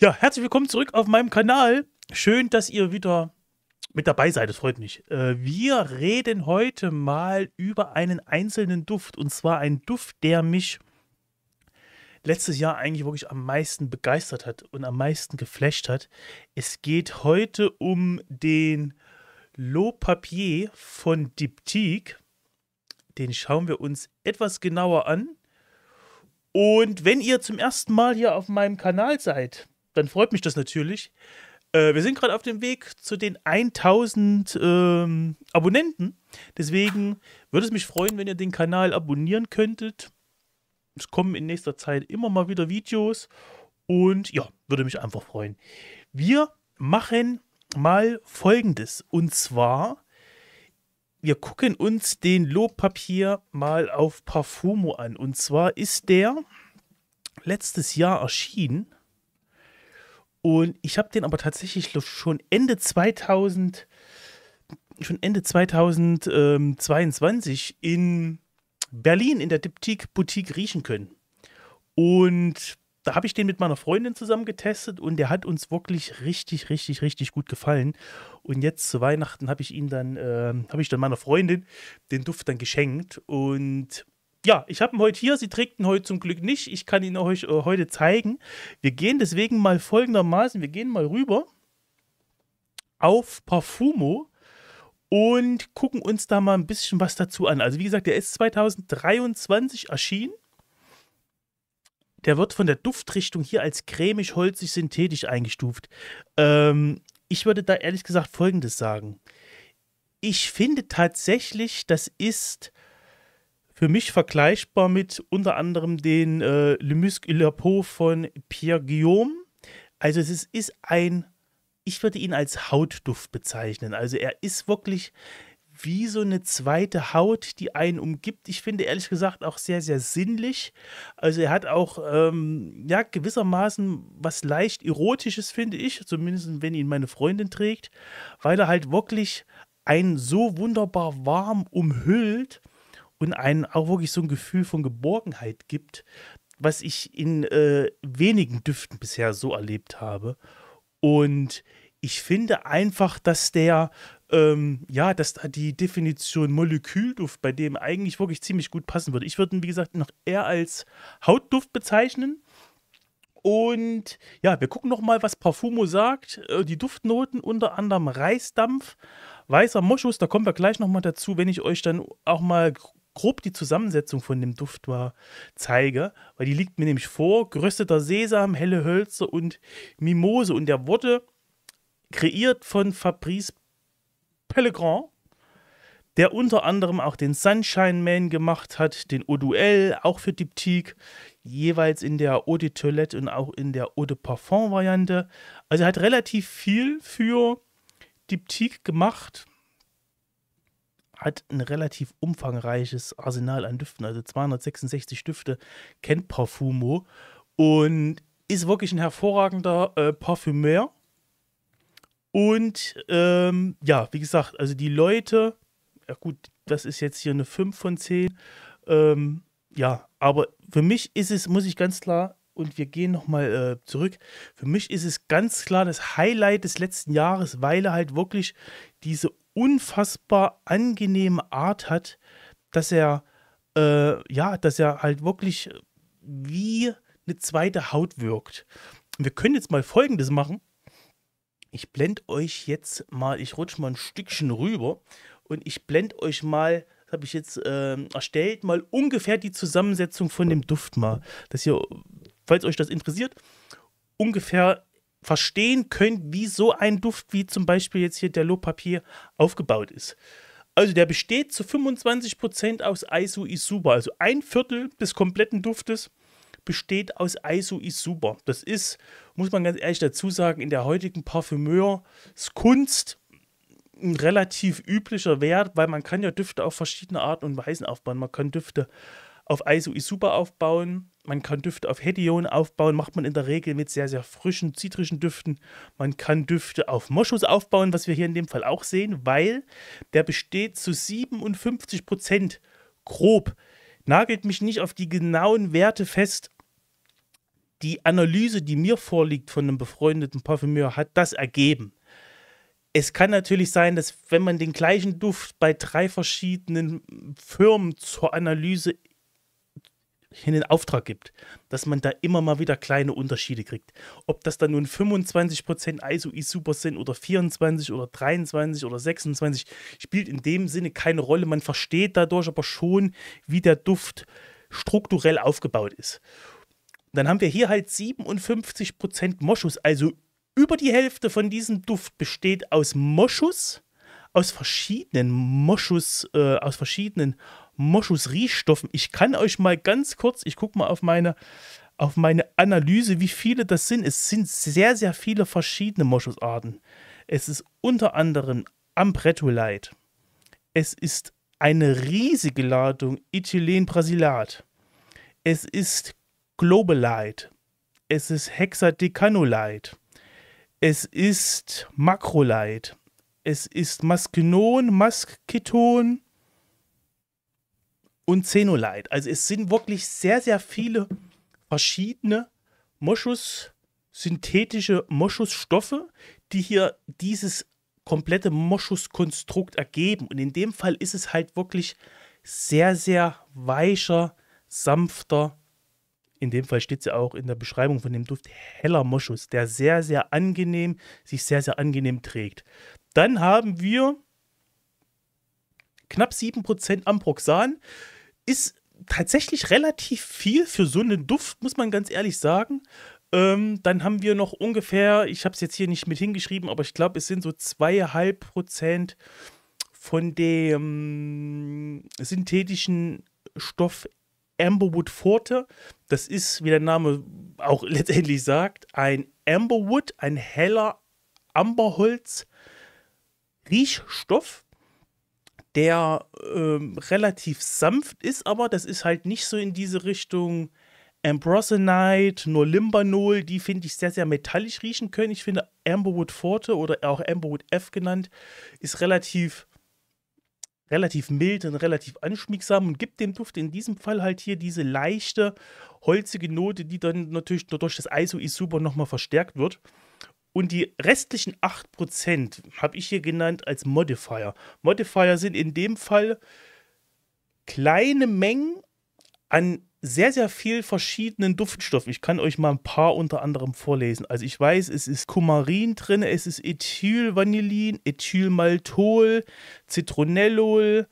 Ja, herzlich willkommen zurück auf meinem Kanal. Schön, dass ihr wieder mit dabei seid. Das freut mich. Äh, wir reden heute mal über einen einzelnen Duft. Und zwar einen Duft, der mich letztes Jahr eigentlich wirklich am meisten begeistert hat und am meisten geflasht hat. Es geht heute um den Lo Papier von Diptyque. Den schauen wir uns etwas genauer an. Und wenn ihr zum ersten Mal hier auf meinem Kanal seid, dann freut mich das natürlich. Äh, wir sind gerade auf dem Weg zu den 1000 ähm, Abonnenten. Deswegen würde es mich freuen, wenn ihr den Kanal abonnieren könntet. Es kommen in nächster Zeit immer mal wieder Videos. Und ja, würde mich einfach freuen. Wir machen mal Folgendes. Und zwar, wir gucken uns den Lobpapier mal auf Parfumo an. Und zwar ist der letztes Jahr erschienen. Und ich habe den aber tatsächlich schon Ende 2000, schon Ende 2022 ähm, in Berlin in der Diptyque Boutique riechen können. Und da habe ich den mit meiner Freundin zusammen getestet und der hat uns wirklich richtig, richtig, richtig gut gefallen. Und jetzt zu Weihnachten habe ich ihn dann, äh, habe ich dann meiner Freundin den Duft dann geschenkt und ja, ich habe ihn heute hier. Sie trägt ihn heute zum Glück nicht. Ich kann ihn euch äh, heute zeigen. Wir gehen deswegen mal folgendermaßen: Wir gehen mal rüber auf Parfumo und gucken uns da mal ein bisschen was dazu an. Also, wie gesagt, der ist 2023 erschienen. Der wird von der Duftrichtung hier als cremig-holzig-synthetisch eingestuft. Ähm, ich würde da ehrlich gesagt Folgendes sagen. Ich finde tatsächlich, das ist für mich vergleichbar mit unter anderem den äh, Le Musque et le Peau von Pierre Guillaume. Also es ist, ist ein, ich würde ihn als Hautduft bezeichnen. Also er ist wirklich wie so eine zweite Haut, die einen umgibt. Ich finde ehrlich gesagt auch sehr, sehr sinnlich. Also er hat auch ähm, ja, gewissermaßen was leicht Erotisches, finde ich, zumindest wenn ihn meine Freundin trägt, weil er halt wirklich einen so wunderbar warm umhüllt und einen auch wirklich so ein Gefühl von Geborgenheit gibt, was ich in äh, wenigen Düften bisher so erlebt habe. Und ich finde einfach, dass der, ähm, ja, dass da die Definition Molekülduft bei dem eigentlich wirklich ziemlich gut passen würde. Ich würde ihn, wie gesagt, noch eher als Hautduft bezeichnen. Und ja, wir gucken nochmal, was Parfumo sagt. Äh, die Duftnoten unter anderem Reisdampf, weißer Moschus, da kommen wir gleich nochmal dazu, wenn ich euch dann auch mal grob die Zusammensetzung von dem Duft war, zeige, weil die liegt mir nämlich vor. Gerösteter Sesam, helle Hölzer und Mimose. Und der wurde kreiert von Fabrice Pellegrin, der unter anderem auch den Sunshine Man gemacht hat, den Eau Duel, auch für Diptyque, jeweils in der Eau de Toilette und auch in der Eau de Parfum Variante. Also er hat relativ viel für Diptyque gemacht hat ein relativ umfangreiches Arsenal an Düften, also 266 Düfte, kennt Parfumo und ist wirklich ein hervorragender äh, Parfümeur. Und ähm, ja, wie gesagt, also die Leute, ja gut, das ist jetzt hier eine 5 von 10. Ähm, ja, aber für mich ist es, muss ich ganz klar, und wir gehen nochmal äh, zurück, für mich ist es ganz klar das Highlight des letzten Jahres, weil er halt wirklich diese unfassbar angenehme Art hat, dass er, äh, ja, dass er halt wirklich wie eine zweite Haut wirkt. Wir können jetzt mal Folgendes machen. Ich blende euch jetzt mal, ich rutsche mal ein Stückchen rüber und ich blende euch mal, das habe ich jetzt äh, erstellt, mal ungefähr die Zusammensetzung von dem Duft mal, dass ihr, falls euch das interessiert, ungefähr verstehen könnt, wie so ein Duft wie zum Beispiel jetzt hier der Lopapier aufgebaut ist. Also der besteht zu 25% aus Aisu Isuba. also ein Viertel des kompletten Duftes besteht aus Aisu Isuba. Das ist, muss man ganz ehrlich dazu sagen, in der heutigen Parfümeurskunst ein relativ üblicher Wert, weil man kann ja Düfte auf verschiedene Arten und Weisen aufbauen. Man kann Düfte auf Aisu Isuba aufbauen, man kann Düfte auf Hedion aufbauen, macht man in der Regel mit sehr, sehr frischen, zitrischen Düften. Man kann Düfte auf Moschus aufbauen, was wir hier in dem Fall auch sehen, weil der besteht zu 57 Prozent grob. Nagelt mich nicht auf die genauen Werte fest. Die Analyse, die mir vorliegt von einem befreundeten Parfümeur, hat das ergeben. Es kann natürlich sein, dass wenn man den gleichen Duft bei drei verschiedenen Firmen zur Analyse in den Auftrag gibt, dass man da immer mal wieder kleine Unterschiede kriegt. Ob das dann nun 25% ISO super sind oder 24 oder 23 oder 26, spielt in dem Sinne keine Rolle. Man versteht dadurch aber schon, wie der Duft strukturell aufgebaut ist. dann haben wir hier halt 57% Moschus, also über die Hälfte von diesem Duft besteht aus Moschus, aus verschiedenen Moschus, äh, aus verschiedenen Moschus-Riechstoffen. Ich kann euch mal ganz kurz, ich gucke mal auf meine, auf meine Analyse, wie viele das sind. Es sind sehr, sehr viele verschiedene Moschusarten. Es ist unter anderem Ambrettolite. Es ist eine riesige Ladung Ethylenbrasilat. Es ist Globalite. Es ist Hexadecanolite. Es ist Makrolite. Es ist Maskenon, Masketon, und Xenolite. Also es sind wirklich sehr, sehr viele verschiedene Moschus, synthetische Moschusstoffe, die hier dieses komplette Moschuskonstrukt ergeben. Und in dem Fall ist es halt wirklich sehr, sehr weicher, sanfter, in dem Fall steht es ja auch in der Beschreibung von dem Duft, heller Moschus, der sehr, sehr angenehm, sich sehr, sehr angenehm trägt. Dann haben wir knapp 7% Ambroxan ist tatsächlich relativ viel für so einen Duft, muss man ganz ehrlich sagen. Ähm, dann haben wir noch ungefähr, ich habe es jetzt hier nicht mit hingeschrieben, aber ich glaube, es sind so 2,5% von dem synthetischen Stoff Amberwood Forte. Das ist, wie der Name auch letztendlich sagt, ein Amberwood, ein heller Amberholz. Riechstoff, der ähm, relativ sanft ist, aber das ist halt nicht so in diese Richtung Ambrosinite, nur Limbanol, die finde ich sehr, sehr metallisch riechen können. Ich finde Amberwood Forte oder auch Amberwood F genannt, ist relativ, relativ mild und relativ anschmiegsam und gibt dem Duft in diesem Fall halt hier diese leichte, holzige Note, die dann natürlich durch das iso super nochmal verstärkt wird. Und die restlichen 8% habe ich hier genannt als Modifier. Modifier sind in dem Fall kleine Mengen an sehr, sehr viel verschiedenen Duftstoffen. Ich kann euch mal ein paar unter anderem vorlesen. Also ich weiß, es ist Kumarin drin, es ist Ethylvanillin, Ethylmaltol, Zitronellol,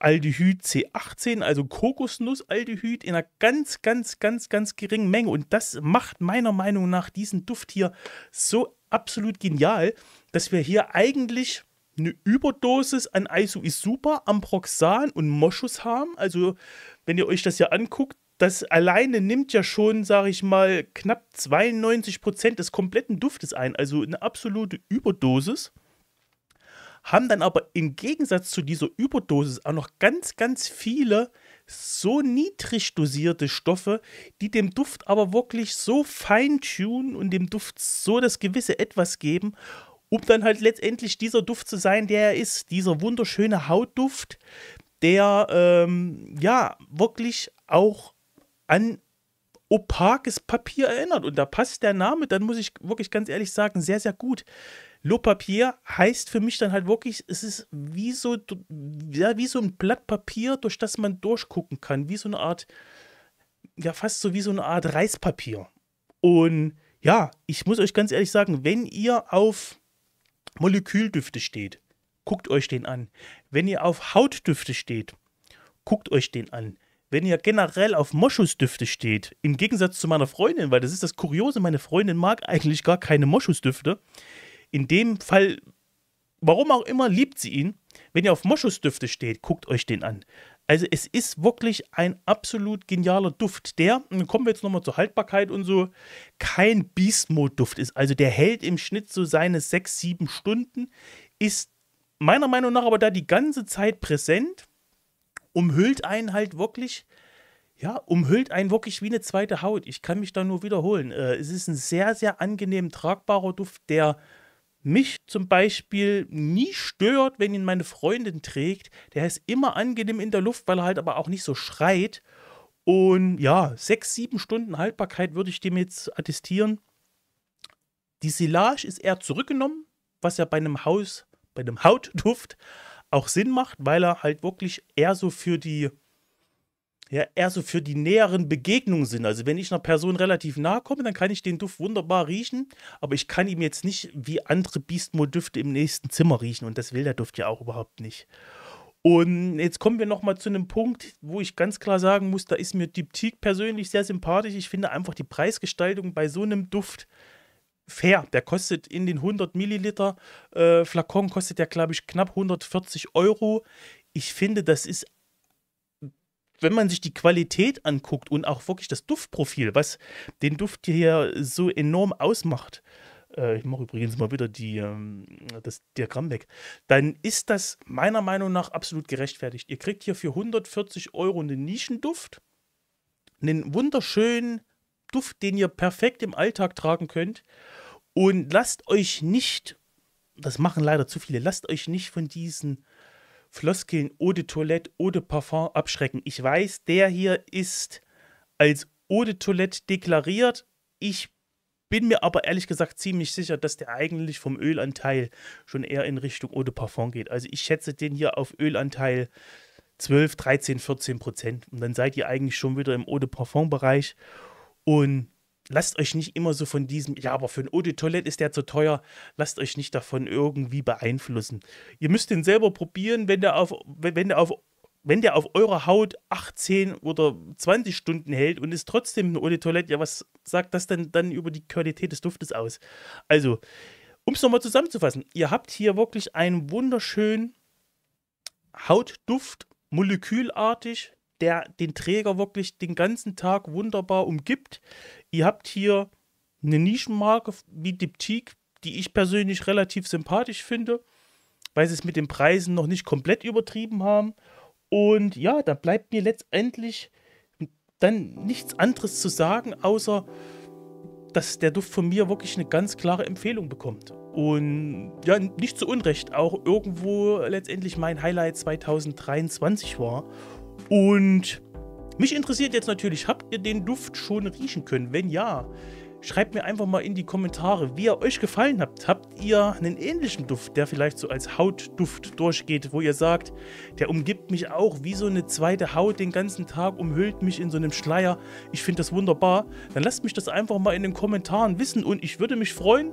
Aldehyd C18, also Kokosnussaldehyd in einer ganz, ganz, ganz, ganz geringen Menge. Und das macht meiner Meinung nach diesen Duft hier so absolut genial, dass wir hier eigentlich eine Überdosis an Isoisuba, Amproxan und Moschus haben. Also, wenn ihr euch das hier anguckt, das alleine nimmt ja schon, sage ich mal, knapp 92% Prozent des kompletten Duftes ein. Also eine absolute Überdosis haben dann aber im Gegensatz zu dieser Überdosis auch noch ganz, ganz viele so niedrig dosierte Stoffe, die dem Duft aber wirklich so feintunen und dem Duft so das gewisse Etwas geben, um dann halt letztendlich dieser Duft zu sein, der er ist. Dieser wunderschöne Hautduft, der ähm, ja wirklich auch an opakes Papier erinnert. Und da passt der Name, dann muss ich wirklich ganz ehrlich sagen, sehr, sehr gut. Lopapier heißt für mich dann halt wirklich, es ist wie so, ja, wie so ein Blatt Papier, durch das man durchgucken kann, wie so eine Art, ja, fast so wie so eine Art Reispapier. Und ja, ich muss euch ganz ehrlich sagen, wenn ihr auf Moleküldüfte steht, guckt euch den an. Wenn ihr auf Hautdüfte steht, guckt euch den an. Wenn ihr generell auf Moschusdüfte steht, im Gegensatz zu meiner Freundin, weil das ist das Kuriose, meine Freundin mag eigentlich gar keine Moschusdüfte, in dem Fall, warum auch immer, liebt sie ihn. Wenn ihr auf Moschusdüfte steht, guckt euch den an. Also es ist wirklich ein absolut genialer Duft, der, und dann kommen wir jetzt nochmal zur Haltbarkeit und so, kein Beast Mode Duft ist. Also der hält im Schnitt so seine sechs, sieben Stunden, ist meiner Meinung nach aber da die ganze Zeit präsent, umhüllt einen halt wirklich, ja, umhüllt einen wirklich wie eine zweite Haut. Ich kann mich da nur wiederholen. Äh, es ist ein sehr, sehr angenehm tragbarer Duft, der mich zum Beispiel nie stört, wenn ihn meine Freundin trägt. Der ist immer angenehm in der Luft, weil er halt aber auch nicht so schreit. Und ja, sechs, sieben Stunden Haltbarkeit würde ich dem jetzt attestieren. Die Silage ist eher zurückgenommen, was ja bei einem Haus, bei einem Hautduft auch Sinn macht, weil er halt wirklich eher so für die ja, eher so für die näheren Begegnungen sind. Also wenn ich einer Person relativ nahe komme, dann kann ich den Duft wunderbar riechen, aber ich kann ihm jetzt nicht wie andere Beastmode-Düfte im nächsten Zimmer riechen und das will der Duft ja auch überhaupt nicht. Und jetzt kommen wir nochmal zu einem Punkt, wo ich ganz klar sagen muss, da ist mir Diptik persönlich sehr sympathisch. Ich finde einfach die Preisgestaltung bei so einem Duft fair. Der kostet in den 100 Milliliter äh, Flakon, kostet der glaube ich knapp 140 Euro. Ich finde, das ist wenn man sich die Qualität anguckt und auch wirklich das Duftprofil, was den Duft hier so enorm ausmacht, äh, ich mache übrigens mal wieder die, ähm, das Diagramm weg, dann ist das meiner Meinung nach absolut gerechtfertigt. Ihr kriegt hier für 140 Euro einen Nischenduft, einen wunderschönen Duft, den ihr perfekt im Alltag tragen könnt und lasst euch nicht, das machen leider zu viele, lasst euch nicht von diesen Floskeln Eau de Toilette, Eau de Parfum abschrecken. Ich weiß, der hier ist als Eau de Toilette deklariert. Ich bin mir aber ehrlich gesagt ziemlich sicher, dass der eigentlich vom Ölanteil schon eher in Richtung Eau de Parfum geht. Also ich schätze den hier auf Ölanteil 12, 13, 14 Prozent. Und dann seid ihr eigentlich schon wieder im Eau de Parfum-Bereich. Und lasst euch nicht immer so von diesem, ja, aber für ein Eau de Toilette ist der zu teuer, lasst euch nicht davon irgendwie beeinflussen. Ihr müsst den selber probieren, wenn der auf, wenn der auf, wenn der auf eurer Haut 18 oder 20 Stunden hält und ist trotzdem ein Eau de Toilette, ja, was sagt das denn dann über die Qualität des Duftes aus? Also, um es nochmal zusammenzufassen, ihr habt hier wirklich einen wunderschönen Hautduft, molekülartig, der den Träger wirklich den ganzen Tag wunderbar umgibt. Ihr habt hier eine Nischenmarke wie Diptyque, die ich persönlich relativ sympathisch finde, weil sie es mit den Preisen noch nicht komplett übertrieben haben. Und ja, da bleibt mir letztendlich dann nichts anderes zu sagen, außer dass der Duft von mir wirklich eine ganz klare Empfehlung bekommt. Und ja, nicht zu Unrecht auch irgendwo letztendlich mein Highlight 2023 war. Und mich interessiert jetzt natürlich, habt ihr den Duft schon riechen können? Wenn ja, schreibt mir einfach mal in die Kommentare, wie er euch gefallen hat. Habt ihr einen ähnlichen Duft, der vielleicht so als Hautduft durchgeht, wo ihr sagt, der umgibt mich auch wie so eine zweite Haut den ganzen Tag, umhüllt mich in so einem Schleier. Ich finde das wunderbar. Dann lasst mich das einfach mal in den Kommentaren wissen und ich würde mich freuen,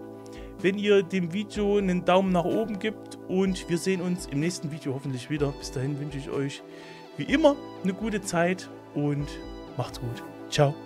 wenn ihr dem Video einen Daumen nach oben gibt und wir sehen uns im nächsten Video hoffentlich wieder. Bis dahin wünsche ich euch wie immer eine gute Zeit und macht's gut. Ciao.